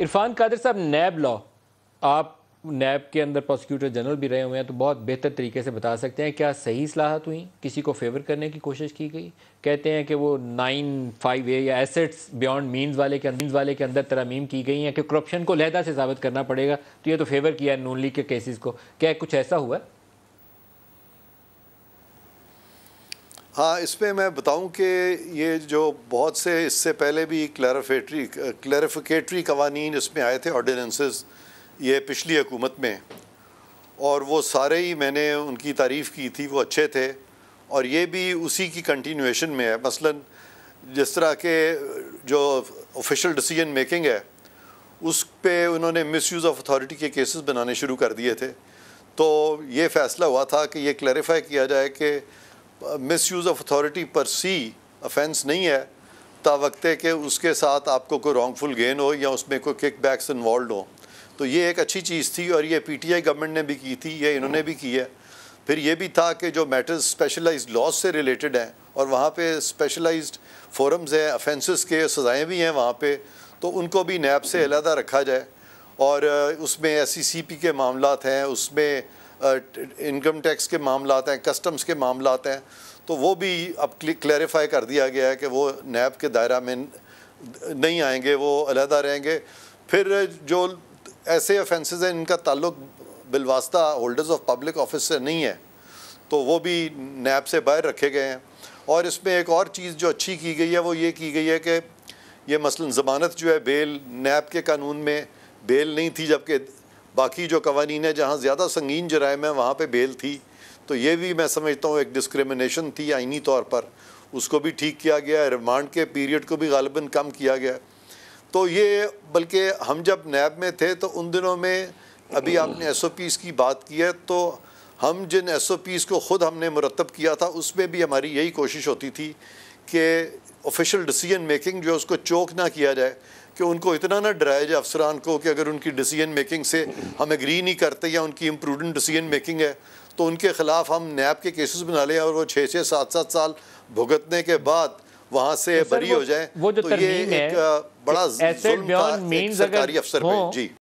इरफान कादिर साहब नैब लॉ आप नैब के अंदर प्रोसिक्यूटर जनरल भी रहे हुए हैं तो बहुत बेहतर तरीके से बता सकते हैं क्या सही सलाहत हुई किसी को फेवर करने की कोशिश की गई कहते हैं कि वो नाइन फाइव ए या एसेट्स बियॉन्ड मीन्स वाले के मीन्स वाले के अंदर तरामीम की गई हैं कि करप्शन को लहदा से साबित करना पड़ेगा तो ये तो फेवर किया है नून लीग के केसेस को क्या कुछ ऐसा हुआ है हाँ इस पर मैं बताऊँ कि ये जो बहुत से इससे पहले भी क्लैरफेटरी क्लैरिफिकेटरी कवानी इसमें आए थे ऑर्डिनेंसेस ये पिछली हुकूमत में और वो सारे ही मैंने उनकी तारीफ़ की थी वो अच्छे थे और ये भी उसी की कंटिन्यूएशन में है मसलन जिस तरह के जो ऑफिशियल डिसीजन मेकिंग है उस पर उन्होंने मिस यूज़ ऑफ अथॉरिटी के केसेस बनाने शुरू कर दिए थे तो ये फ़ैसला हुआ था कि ये क्लैरिफाई किया जाए कि मिस यूज़ ऑफ अथॉरिटी पर सी अफेंस नहीं है तावक्ते के उसके साथ आपको कोई रॉन्गफुल गेन हो या उसमें कोई किक बैक्स इन्वॉल्व हो तो ये एक अच्छी चीज़ थी और ये पीटीआई गवर्नमेंट ने भी की थी ये इन्होंने भी की है फिर ये भी था कि जो मैटर्स स्पेशलाइज लॉज से रिलेटेड हैं और वहाँ पे स्पेशलाइज्ड फोरम्स हैं अफेंसेस के सज़ाएँ भी हैं वहाँ पे तो उनको भी नैब से अलहदा रखा जाए और उसमें एस सी पी के मामला हैं उसमें इनकम टैक्स के मामला आते हैं कस्टम्स के मामला आते हैं तो वो भी अब क्लैरिफाई कर दिया गया है कि वो नैब के दायरा में नहीं आएंगे वो अलहदा रहेंगे फिर जो ऐसे ऑफेंसेस हैं इनका ताल्लुक बिलवास्ता होल्डर्स ऑफ पब्लिक ऑफिस से नहीं है तो वो भी नैब से बाहर रखे गए हैं और इसमें एक और चीज़ जो अच्छी की गई है वो ये की गई है कि ये मसलन ज़मानत जो है बेल नैब के कानून में बेल नहीं थी जबकि बाकी जो कवानीन है जहाँ ज़्यादा संगीन जराइम है वहाँ पर बेल थी तो ये भी मैं समझता हूँ एक डिस्क्रमिनेशन थी आइनी तौर पर उसको भी ठीक किया गया रिमांड के पीरियड को भी गालिबा कम किया गया तो ये बल्कि हम जब नैब में थे तो उन दिनों में अभी आपने एस ओ पीज़ की बात की है तो हम जिन एस ओ पीज़ को ख़ुद हमने मुरतब किया था उसमें भी हमारी यही कोशिश होती थी कि ऑफिशियल डिसीजन मेकिंग जो उसको चोक ना किया जाए कि उनको इतना ना डराया जाए अफसरान को कि अगर उनकी डिसीजन मेकिंग से हम एग्री नहीं करते या उनकी इम्प्रूडेंट डिसीजन मेकिंग है तो उनके ख़िलाफ़ हम नैब के केसेस बना लें और वो छः छः सात सात साल भुगतने के बाद वहाँ से तो बरी हो जाए वो जो तो ये एक बड़ा एक सरकारी अफसर जी